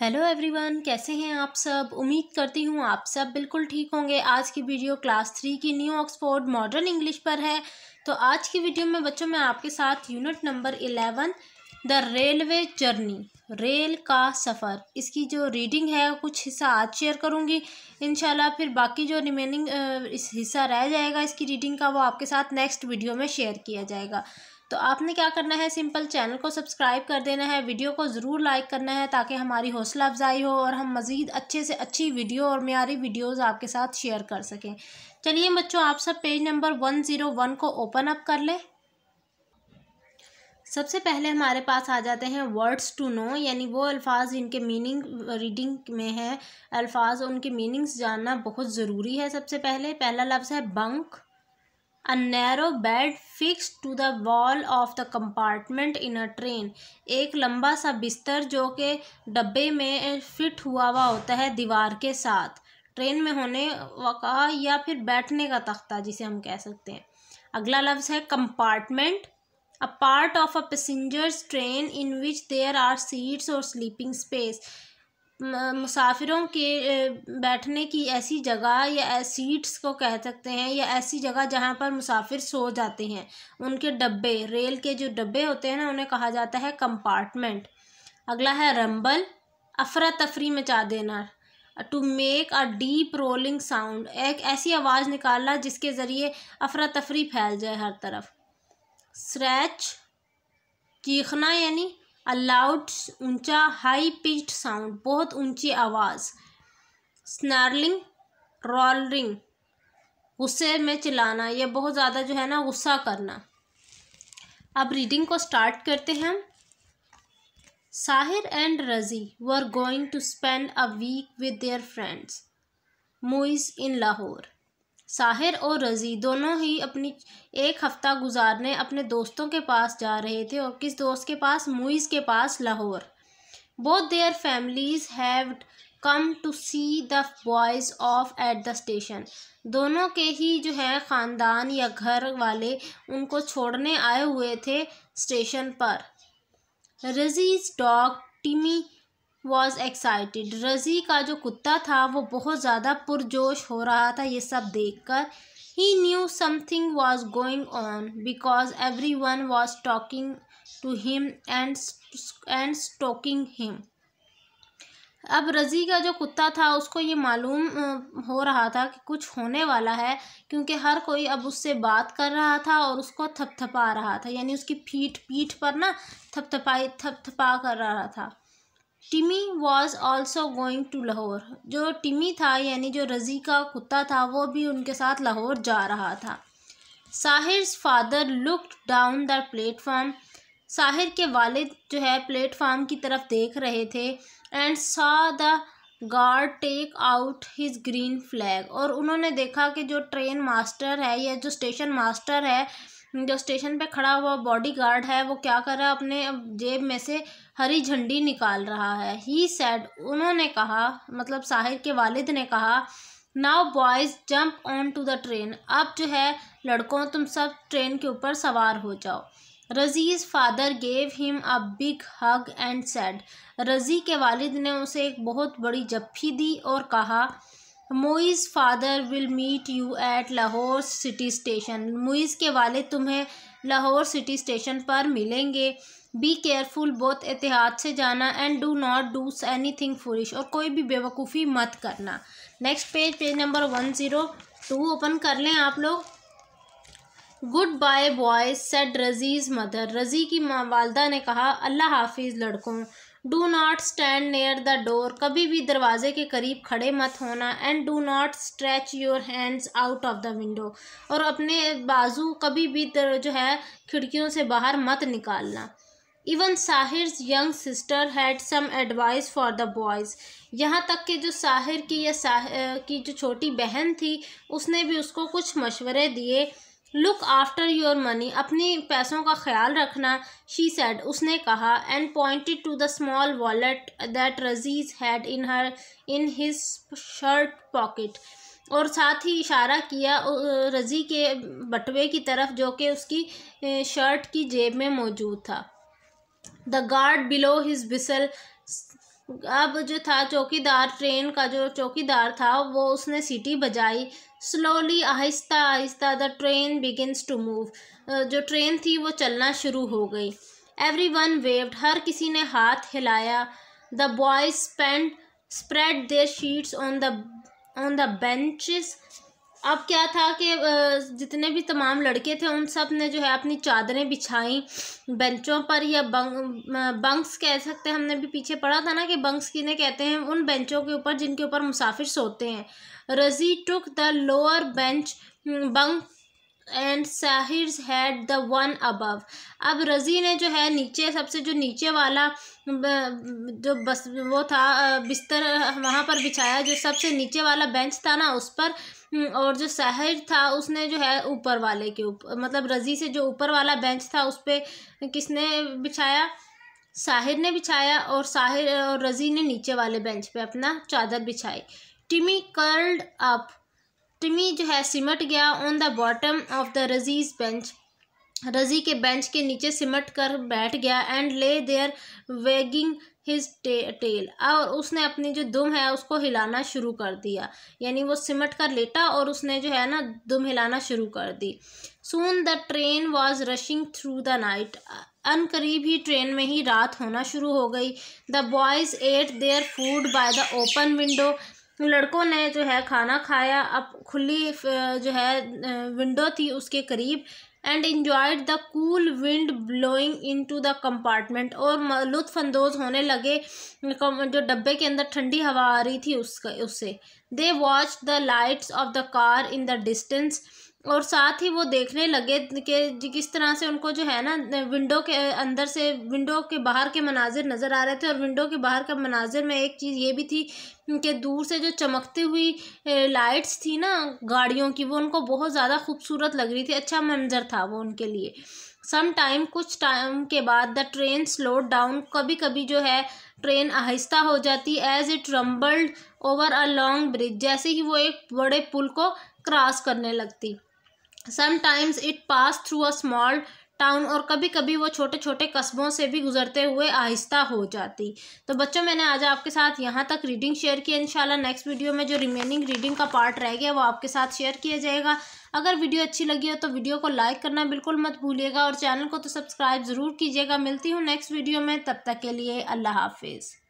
hello everyone कैसे हैं आप सब उम्मीद करती हूँ आप सब बिल्कुल ठीक होंगे आज की वीडियो क्लास थ्री की न्यू ऑक्सफोर्ड मॉडर्न इंग्लिश पर है तो आज की वीडियो में बच्चों मैं आपके साथ unit number eleven the railway journey rail का सफ़र इसकी जो रीडिंग है कुछ हिस्सा आज शेयर करूँगी इन फिर बाकी जो रिमेनिंग इस हिस्सा रह जाएगा इसकी रीडिंग का वो आपके साथ नेक्स्ट वीडियो में शेयर किया जाएगा तो आपने क्या करना है सिंपल चैनल को सब्सक्राइब कर देना है वीडियो को ज़रूर लाइक करना है ताकि हमारी हौसला अफजाई हो और हम मज़ीद अच्छे से अच्छी वीडियो और मीरी वीडियोज़ आपके साथ शेयर कर सकें चलिए बच्चों आप सब page number one zero one को ओपन अप कर लें सबसे पहले हमारे पास आ जाते हैं वर्ड्स टू नो यानी वो अल्फाज इनके मीनिंग रीडिंग में है अल्फाज उनके मीनिंग्स जानना बहुत ज़रूरी है सबसे पहले पहला लफ्ज़ है bunk a narrow bed fixed to the wall of the compartment in a train एक लंबा सा बिस्तर जो कि डब्बे में फिट हुआ हुआ होता है दीवार के साथ ट्रेन में होने का या फिर बैठने का तख्ता जिसे हम कह सकते हैं अगला लफ्ज़ है compartment a part of a passengers train in which there are seats और स्लीपिंग स्पेस मुसाफिरों के बैठने की ऐसी जगह या सीट्स को कह सकते हैं या ऐसी जगह जहाँ पर मुसाफिर सो जाते हैं उनके डब्बे रेल के जो डब्बे होते हैं ना उन्हें कहा जाता है कंपार्टमेंट अगला है रंबल अफरा तफरी मचा देना to make a deep rolling sound एक ऐसी आवाज़ निकालना जिसके ज़रिए अफरा तफरी फैल जाए हर तरफ स्क्रैच चीखना यानी अलाउड ऊंचा हाई पिच्ड साउंड बहुत ऊंची आवाज़ स्नार्लिंग रॉलरिंग गुस्से में चिल्लाना या बहुत ज़्यादा जो है ना गुस्सा करना अब रीडिंग को स्टार्ट करते हैं Sahir and Razi were going to spend a week with their friends Muiz in Lahore Sahir और रज़ी दोनों ही अपनी एक हफ़्ता गुजारने अपने दोस्तों के पास जा रहे थे और किस दोस्त के पास मुइज़ के पास Lahore both their families have come to see the boys off at the station दोनों के ही जो है ख़ानदान या घर वाले उनको छोड़ने आए हुए थे स्टेशन पर Razi's dog Timmy was excited Razi का जो कुत्ता था वो बहुत ज़्यादा पुरजोश हो रहा था ये सब देख कर ही knew something was going on because everyone was talking to him and and stroking him अब रज़ी का जो कुत्ता था उसको ये मालूम हो रहा था कि कुछ होने वाला है क्योंकि हर कोई अब उससे बात कर रहा था और उसको थपथपा रहा था यानी उसकी फीट पीठ पर ना थपथपाई थपथपा कर रहा था Timmy was also going to Lahore जो टिमी था यानी जो रज़ी का कुत्ता था वो भी उनके साथ लाहौर जा रहा था Sahir father look down the platform Sahir के वालिद जो है प्लेटफॉर्म की तरफ देख रहे थे and saw the guard take out his green flag और उन्होंने देखा कि जो ट्रेन मास्टर है या जो स्टेशन मास्टर है जो स्टेशन पे खड़ा हुआ बॉडी गार्ड है वो क्या कर रहा है अपने जेब में से हरी झंडी निकाल रहा है ही सैड उन्होंने कहा मतलब साहिर के वालिद ने कहा now boys jump on to the train अब जो है लड़कों तुम सब ट्रेन के ऊपर सवार हो जाओ Razi's father gave him a big hug and said Razi के वालिद ने उसे एक बहुत बड़ी जफ्फी दी और कहा Muiz father will meet you at Lahore city station Muiz के वाले तुम्हें लाहौर सिटी स्टेशन पर मिलेंगे बी केयरफुल बहुत एहतियात से जाना and do not do anything foolish और कोई भी बेवकूफ़ी मत करना next page page number one zero two open कर लें आप लोग good bye boy said Razi's mother Razi की माँ वालदा ने कहा अल्लाह हाफिज़ लड़कों do not stand near the door कभी भी दरवाजे के करीब खड़े मत होना and do not stretch your hands out of the window और अपने बाजू कभी भी जो है खिड़कियों से बाहर मत निकालना even Sahir's young sister had some advice for the boys यहाँ तक कि जो साहिर की या साहिर की जो छोटी बहन थी उसने भी उसको कुछ मशवरे दिए लुक आफ्टर योर मनी अपने पैसों का ख्याल रखना शी सेड उसने कहा and pointed to the small wallet that Razi's had in her in his shirt pocket और साथ ही इशारा किया रजी के बटवे की तरफ जो कि उसकी शर्ट की जेब में मौजूद था द गार्ड बिलो हिज बिसल अब जो था चौकीदार ट्रेन का जो चौकीदार था वो उसने सीटी बजाई स्लोली आहिस्ता आहिस्ता the train begins to move जो ट्रेन थी वो चलना शुरू हो गई एवरी वन वेव्ड हर किसी ने हाथ हिलाया the boys spend spread their sheets on the on the benches अब क्या था कि जितने भी तमाम लड़के थे उन सब ने जो है अपनी चादरें बिछाई बेंचों पर या बंग बंक्स कह सकते हैं हमने भी पीछे पढ़ा था ना कि बंक्स किन्हें कहते हैं उन बेंचों के ऊपर जिनके ऊपर मुसाफिर सोते हैं Razi took the lower bench bunk and Sahir's had the one above अब रज़ी ने जो है नीचे सबसे जो नीचे वाला जो बस वो था बिस्तर वहाँ पर बिछाया जो सबसे नीचे वाला बेंच था ना उस पर हम्म, और जो साहिर था उसने जो है ऊपर वाले के ऊपर मतलब रज़ी से जो ऊपर वाला बेंच था उस पर किसने बिछाया साहिर ने बिछाया और साहिर और रज़ी ने नीचे वाले बेंच पे अपना चादर बिछाई टिमी कर्ल्ड अप टिमी जो है सिमट गया on the bottom of the Razi's bench Razi के बेंच के नीचे सिमट कर बैठ गया and lay their weighing his tell और उसने अपनी जो दुम है उसको हिलाना शुरू कर दिया यानी वो सिमट कर लेटा और उसने जो है ना दुम हिलाना शुरू कर दी soon the train was rushing through the night अन करीब ही ट्रेन में ही रात होना शुरू हो गई the boys ate their food by the open window तो लड़कों ने जो है खाना खाया अब खुली जो है विंडो थी उसके करीब and enjoyed the cool wind blowing into the compartment और लुत्फानंदोज होने लगे जो डब्बे के अंदर ठंडी हवा आ रही थी उसका उससे they watch the lights of the car in the distance और साथ ही वो देखने लगे कि किस तरह से उनको जो है ना विंडो के अंदर से विंडो के बाहर के मनाजिर नज़र आ रहे थे और विंडो के बाहर का मनाजिर में एक चीज़ ये भी थी कि दूर से जो चमकती हुई लाइट्स थी ना गाड़ियों की वो उनको बहुत ज़्यादा खूबसूरत लग रही थी अच्छा मंजर था वो उनके लिए सम टाइम कुछ टाइम के बाद द ट्रेन स्लोड डाउन कभी कभी जो है ट्रेन आहिस्ता हो जाती as it rumbled over a long bridge जैसे ही वो एक बड़े पुल को क्रॉस करने लगती sometimes it pass through a small town और कभी कभी वो छोटे छोटे कस्बों से भी गुजरते हुए आहिस्ता हो जाती तो बच्चों मैंने आज आपके साथ यहाँ तक रीडिंग शेयर की इंशाल्लाह नेक्स्ट वीडियो में जो रिमेनिंग रीडिंग का पार्ट रह गया वो आपके साथ शेयर किया जाएगा अगर वीडियो अच्छी लगी हो तो वीडियो को लाइक करना बिल्कुल मत भूलिएगा और चैनल को तो सब्सक्राइब ज़रूर कीजिएगा मिलती हूँ नेक्स्ट वीडियो में तब तक के लिए अल्लाह हाफिज़